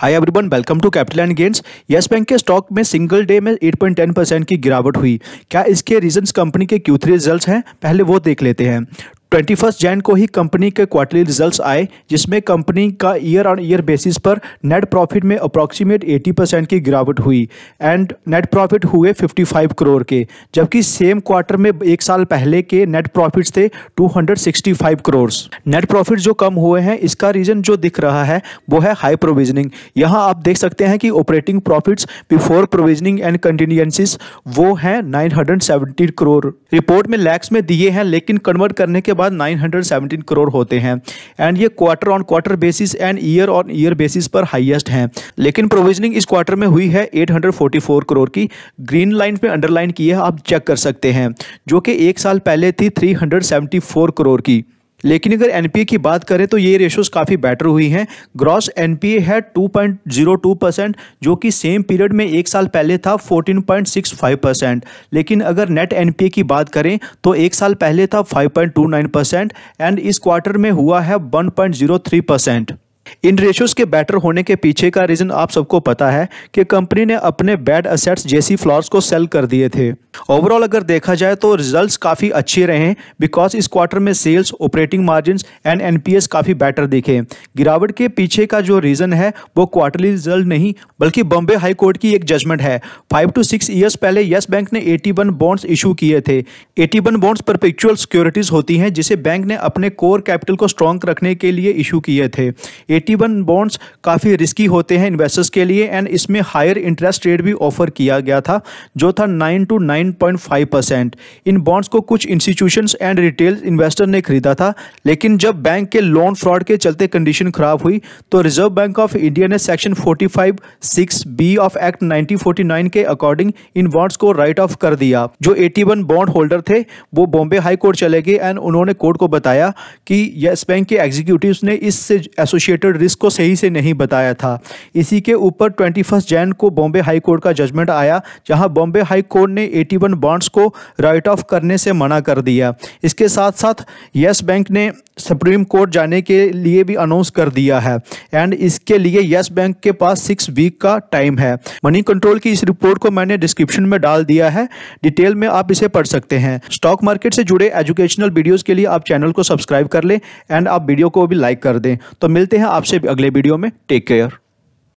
hi everyone welcome to capital and gains Yes Bank के stock में single day में 8.10 percent की गिरावट हुई क्या इसके रीजंस कंपनी के थ्री रिजल्ट हैं पहले वो देख लेते हैं ट्वेंटी फर्स्ट जैन को ही कंपनी के क्वार्टरली रिजल्ट्स आए जिसमें कंपनी का ईयर ऑन ईयर बेसिस पर नेट प्रॉफिट में अप्रॉक्सीमेट 80 परसेंट की गिरावट हुई एंड नेट प्रॉफिट हुए 55 करोड़ के जबकि सेम क्वार्टर में एक साल पहले के नेट प्रॉफिट्स थे 265 करोड़ नेट प्रॉफिट जो कम हुए हैं इसका रीज़न जो दिख रहा है वो है हाई प्रोविजनिंग यहाँ आप देख सकते हैं कि operating profits before provisioning and contingencies वो हैं नाइन करोड़ रिपोर्ट में लैक्स में दिए हैं लेकिन कन्वर्ट करने के बाद 917 करोड़ होते हैं एंड ये quarter on quarter basis and year on year basis पर हाईएस्ट हैं लेकिन प्रोविजनिंग इस क्वार्टर में हुई है 844 करोड़ की ग्रीन लाइन पे अंडरलाइन की है आप चेक कर सकते हैं जो कि एक साल पहले थी 374 करोड़ की लेकिन अगर एनपीए की बात करें तो ये रेशोज काफ़ी बेटर हुई हैं ग्रॉस एनपीए है 2.02 परसेंट जो कि सेम पीरियड में एक साल पहले था 14.65 परसेंट लेकिन अगर नेट एनपीए की बात करें तो एक साल पहले था 5.29 परसेंट एंड इस क्वार्टर में हुआ है 1.03 परसेंट इन रेशियोज के बेटर होने के पीछे का रीज़न आप सबको पता है कि कंपनी ने अपने बैड असेट्स जेसी फ्लॉर्स को सेल कर दिए थे ओवरऑल अगर देखा जाए तो रिजल्ट्स काफ़ी अच्छे रहे बिकॉज इस क्वार्टर में sales operating margin and NPS काफ़ी बेटर दिखे गिरावट के पीछे का जो रीज़न है वो क्वार्टरली रिजल्ट नहीं बल्कि बॉम्बे हाईकोर्ट की एक जजमेंट है फाइव टू सिक्स ईयर्स पहले यस बैंक ने 81 बॉन्ड्स इशू किए थे 81 बॉन्ड्स परपेक्चुअल सिक्योरिटीज होती है जिसे बैंक ने अपने कोर कैपिटल को स्ट्रॉन्ग रखने के लिए इशू किए थे वन बॉन्ड्स काफ़ी रिस्की होते हैं इन्वेस्टर्स के लिए एंड इसमें हायर इंटरेस्ट रेट भी ऑफर किया गया था जो था 9 टू 9.5 परसेंट इन बॉन्ड्स को कुछ इंस्टीट्यूशन एंड रिटेल इन्वेस्टर ने खरीदा था लेकिन जब बैंक के लोन फ्रॉड के चलते कंडीशन खराब हुई तो रिजर्व बैंक ऑफ इंडिया ने section forty five six B of act nine के अकॉर्डिंग इन बॉन्ड्स को राइट ऑफ कर दिया जो वन बॉन्ड होल्डर थे वो बॉम्बे हाई कोर्ट चले गए एंड उन्होंने कोर्ट को बताया कि यस बैंक के एग्जीक्यूटिव ने इससे एसोसिएटेड रिलेटेड रिस्क को सही से नहीं बताया था इसी के ऊपर ट्वेंटी जैन को बॉम्बे हाई कोर्ट का जजमेंट आया जहां बॉम्बे हाई कोर्ट ने 81 बॉन्ड्स को राइट ऑफ करने से मना कर दिया इसके साथ साथ यस बैंक ने सुप्रीम कोर्ट जाने के लिए भी अनाउंस कर दिया है एंड इसके लिए यस बैंक के पास सिक्स वीक का टाइम है मनी कंट्रोल की इस रिपोर्ट को मैंने डिस्क्रिप्शन में डाल दिया है डिटेल में आप इसे पढ़ सकते हैं स्टॉक मार्केट से जुड़े एजुकेशनल वीडियोज़ के लिए आप चैनल को सब्सक्राइब कर लें एंड आप वीडियो को भी लाइक कर दें तो मिलते हैं आपसे अगले वीडियो में टेक केयर